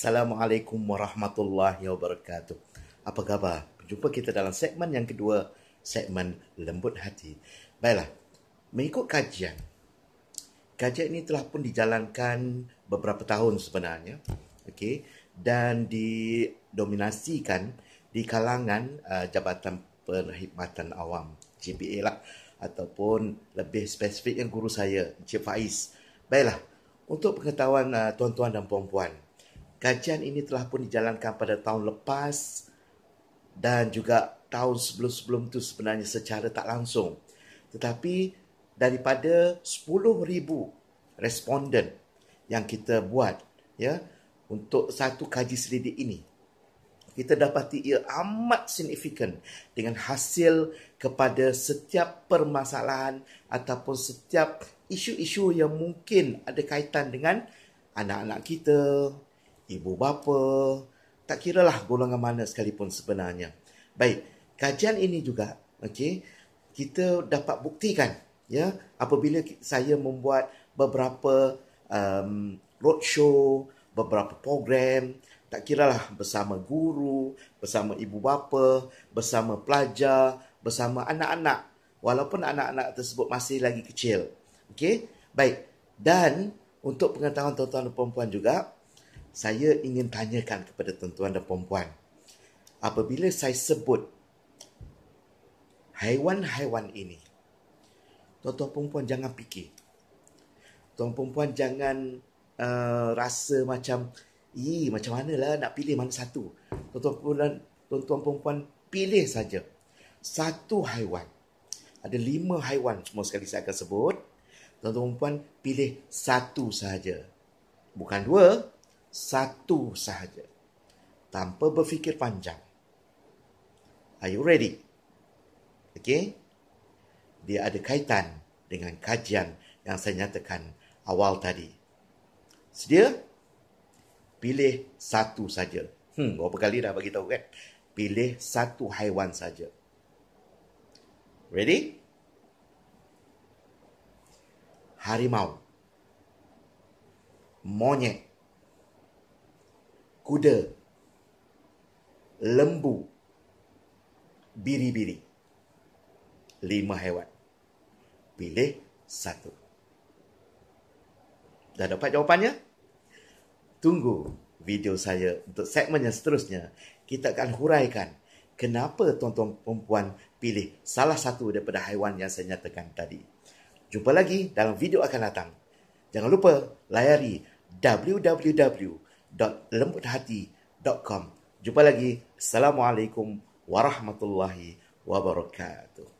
Assalamualaikum warahmatullahi wabarakatuh. Apa khabar? Jumpa kita dalam segmen yang kedua, segmen lembut hati. Baiklah, mengikut kajian. Kajian ini telah pun dijalankan beberapa tahun sebenarnya. okay? dan didominasikan di kalangan uh, Jabatan Perkhidmatan Awam, JPA lah ataupun lebih spesifik yang guru saya, Encik Faiz. Baiklah, untuk pengetahuan uh, tuan-tuan dan puan-puan, kajian ini telah pun dijalankan pada tahun lepas dan juga tahun sebelum-sebelum itu sebenarnya secara tak langsung. Tetapi daripada 10,000 responden yang kita buat ya untuk satu kaji selidik ini, kita dapati ia amat signifikan dengan hasil kepada setiap permasalahan ataupun setiap isu-isu yang mungkin ada kaitan dengan anak-anak kita, ibu bapa, tak kira lah golongan mana sekalipun sebenarnya. Baik, kajian ini juga, okey, kita dapat buktikan ya apabila saya membuat beberapa um, roadshow, beberapa program, tak kira lah bersama guru, bersama ibu bapa, bersama pelajar, bersama anak-anak. Walaupun anak-anak tersebut masih lagi kecil. Okey? Baik. Dan untuk pengetahuan tuan-tuan dan puan juga, saya ingin tanyakan kepada tuan-tuan dan puan-puan. Apabila saya sebut haiwan-haiwan ini, tuan-tuan dan puan-puan jangan fikir. Tuan-tuan dan puan-puan jangan uh, rasa macam, ih macam manalah nak pilih mana satu. Tuan-tuan dan puan-puan pilih saja satu haiwan. Ada lima haiwan semua sekali saya akan sebut. Tuan-tuan dan puan-puan pilih satu saja, Bukan dua, satu sahaja tanpa berfikir panjang. Are you ready? Okay? Dia ada kaitan dengan kajian yang saya nyatakan awal tadi. Sedia? Pilih satu saja. Hmm, berapa kali dah bagi tahu kan? Pilih satu haiwan saja. Ready? Harimau. Monyet kuda, lembu, biri-biri. Lima hewan. Pilih satu. Dah dapat jawapannya? Tunggu video saya untuk segmen yang seterusnya. Kita akan huraikan kenapa tuan-tuan perempuan pilih salah satu daripada haiwan yang saya nyatakan tadi. Jumpa lagi dalam video akan datang. Jangan lupa layari www www.lembuthati.com. Jumpa lagi. Assalamualaikum warahmatullahi wabarakatuh.